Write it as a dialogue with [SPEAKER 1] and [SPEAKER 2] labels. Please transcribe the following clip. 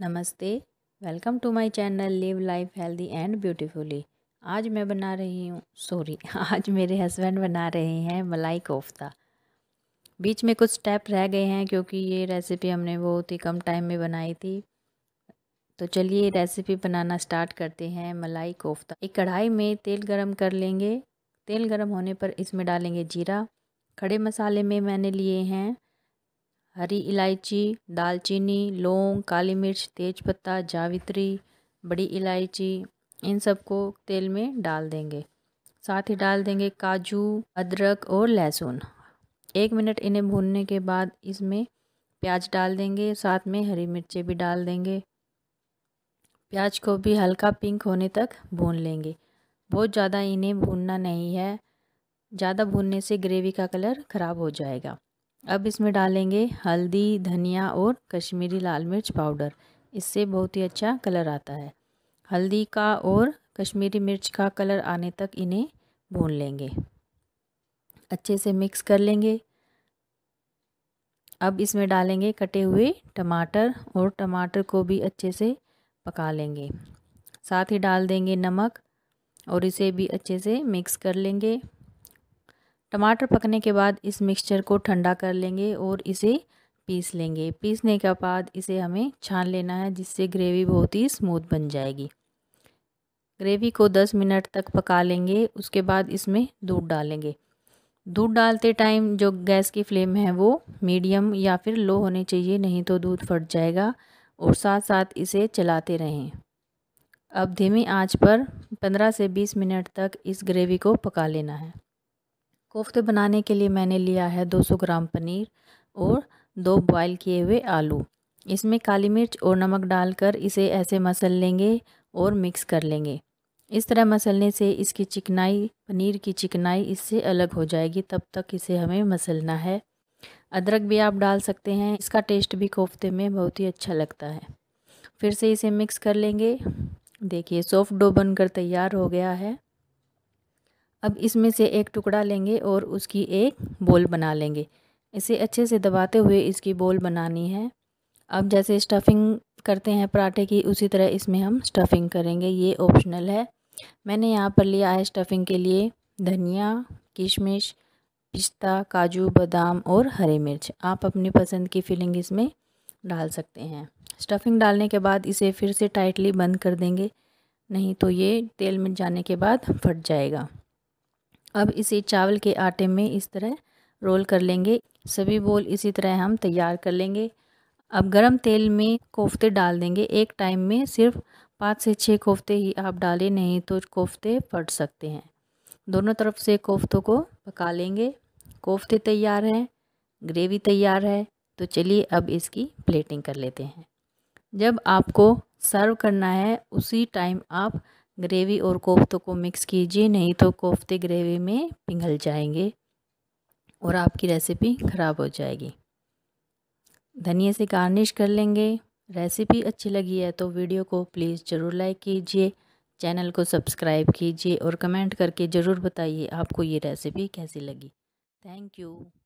[SPEAKER 1] नमस्ते welcome to my channel live life healthy and beautifully आज मैं बना रही हूँ सॉरी आज मेरे हस्बैंड बना रहे हैं मलाई कोफ्ता बीच में कुछ स्टेप रह गए हैं क्योंकि ये रेसिपी हमने बहुत ही कम टाइम में बनाई थी तो चलिए रेसिपी बनाना स्टार्ट करते हैं मलाई कोफ्ता एक कढ़ाई में तेल गरम कर लेंगे तेल गरम होने पर इसमें डालेंगे जीरा खड़े मसाले में मैंने लिए हैं हरी इलायची दालचीनी लौंग काली मिर्च तेज़पत्ता जावित्री बड़ी इलायची इन सबको तेल में डाल देंगे साथ ही डाल देंगे काजू अदरक और लहसुन एक मिनट इन्हें भूनने के बाद इसमें प्याज डाल देंगे साथ में हरी मिर्चें भी डाल देंगे प्याज को भी हल्का पिंक होने तक भून लेंगे बहुत ज़्यादा इन्हें भूनना नहीं है ज़्यादा भूनने से ग्रेवी का कलर ख़राब हो जाएगा अब इसमें डालेंगे हल्दी धनिया और कश्मीरी लाल मिर्च पाउडर इससे बहुत ही अच्छा कलर आता है हल्दी का और कश्मीरी मिर्च का कलर आने तक इन्हें भून लेंगे अच्छे से मिक्स कर लेंगे अब इसमें डालेंगे कटे हुए टमाटर और टमाटर को भी अच्छे से पका लेंगे साथ ही डाल देंगे नमक और इसे भी अच्छे से मिक्स कर लेंगे टमाटर पकने के बाद इस मिक्सचर को ठंडा कर लेंगे और इसे पीस लेंगे पीसने के बाद इसे हमें छान लेना है जिससे ग्रेवी बहुत ही स्मूथ बन जाएगी ग्रेवी को 10 मिनट तक पका लेंगे उसके बाद इसमें दूध डालेंगे दूध डालते टाइम जो गैस की फ्लेम है वो मीडियम या फिर लो होने चाहिए नहीं तो दूध फट जाएगा और साथ साथ इसे चलाते रहें अब धीमी आंच पर 15 से 20 मिनट तक इस ग्रेवी को पका लेना है कोफ्ते बनाने के लिए मैंने लिया है 200 ग्राम पनीर और दो बॉयल किए हुए आलू इसमें काली मिर्च और नमक डालकर इसे ऐसे मसल लेंगे और मिक्स कर लेंगे इस तरह मसलने से इसकी चिकनाई पनीर की चिकनाई इससे अलग हो जाएगी तब तक इसे हमें मसलना है अदरक भी आप डाल सकते हैं इसका टेस्ट भी कोफ्ते में बहुत ही अच्छा लगता है फिर से इसे मिक्स कर लेंगे देखिए सॉफ्ट डो बनकर तैयार हो गया है अब इसमें से एक टुकड़ा लेंगे और उसकी एक बोल बना लेंगे इसे अच्छे से दबाते हुए इसकी बोल बनानी है अब जैसे स्टफिंग करते हैं पराठे की उसी तरह इसमें हम स्टफिंग करेंगे ये ऑप्शनल है मैंने यहाँ पर लिया है स्टफिंग के लिए धनिया किशमिश पिस्ता काजू बादाम और हरी मिर्च आप अपनी पसंद की फीलिंग इसमें डाल सकते हैं स्टफिंग डालने के बाद इसे फिर से टाइटली बंद कर देंगे नहीं तो ये तेल में जाने के बाद फट जाएगा अब इसे चावल के आटे में इस तरह रोल कर लेंगे सभी बोल इसी तरह हम तैयार कर लेंगे अब गरम तेल में कोफ्ते डाल देंगे एक टाइम में सिर्फ पाँच से छः कोफ्ते ही आप डालें नहीं तो कोफ्ते फट सकते हैं दोनों तरफ से कोफ्तों को पका लेंगे कोफ्ते तैयार हैं ग्रेवी तैयार है तो चलिए अब इसकी प्लेटिंग कर लेते हैं जब आपको सर्व करना है उसी टाइम आप ग्रेवी और कोफ्तों को मिक्स कीजिए नहीं तो कोफ्ते ग्रेवी में पिघल जाएंगे और आपकी रेसिपी ख़राब हो जाएगी धनिए से गार्निश कर लेंगे रेसिपी अच्छी लगी है तो वीडियो को प्लीज़ ज़रूर लाइक कीजिए चैनल को सब्सक्राइब कीजिए और कमेंट करके ज़रूर बताइए आपको ये रेसिपी कैसी लगी थैंक यू